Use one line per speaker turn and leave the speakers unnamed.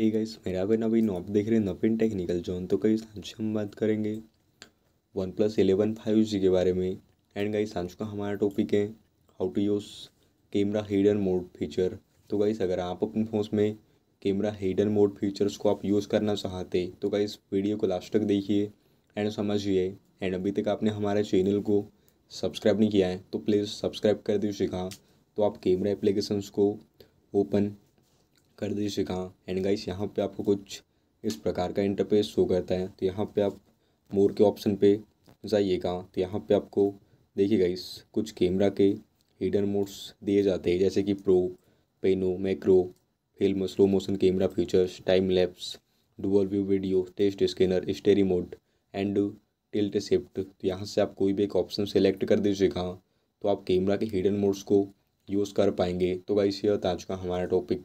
hey guys मेरा भी ना भाई आप देख रहे हैं नवीन टेक्निकल जोन तो कई सांस हम बात करेंगे one plus eleven five G के बारे में एंड गाइस सांझ का हमारा टॉपिक है how to use camera hidden mode feature तो गाइस अगर आप अपने फोन में कैमरा हिडन मोड फीचर्स को आप यूज़ करना चाहते तो गाइस वीडियो को लास्ट तक देखिए एंड समझिए एंड अभी तक आपने हमारे चैनल को सब्सक्राइब नहीं किया है तो प्लीज़ सब्सक्राइब कर दीजिएगा तो आप कैमरा एप्लीकेशंस को ओपन कर दीजिए कहाँ एंड गाइस यहाँ पे आपको कुछ इस प्रकार का इंटरफेस शो करता है तो यहाँ पे आप मोर के ऑप्शन पे जाइएगा तो यहाँ पे आपको देखिए गाइस कुछ कैमरा के हिडन मोड्स दिए जाते हैं जैसे कि pro pano macro film slow motion camera features time lapse dual view video text scanner starry mode and tilt shift तो यहाँ से आप कोई भी एक ऑप्शन सेलेक्ट कर दीजिएगा तो आप कैमरा के हिडन मोड्स को यूज़ कर पाएंगे तो गाइस यह था आज का हमारा टॉपिक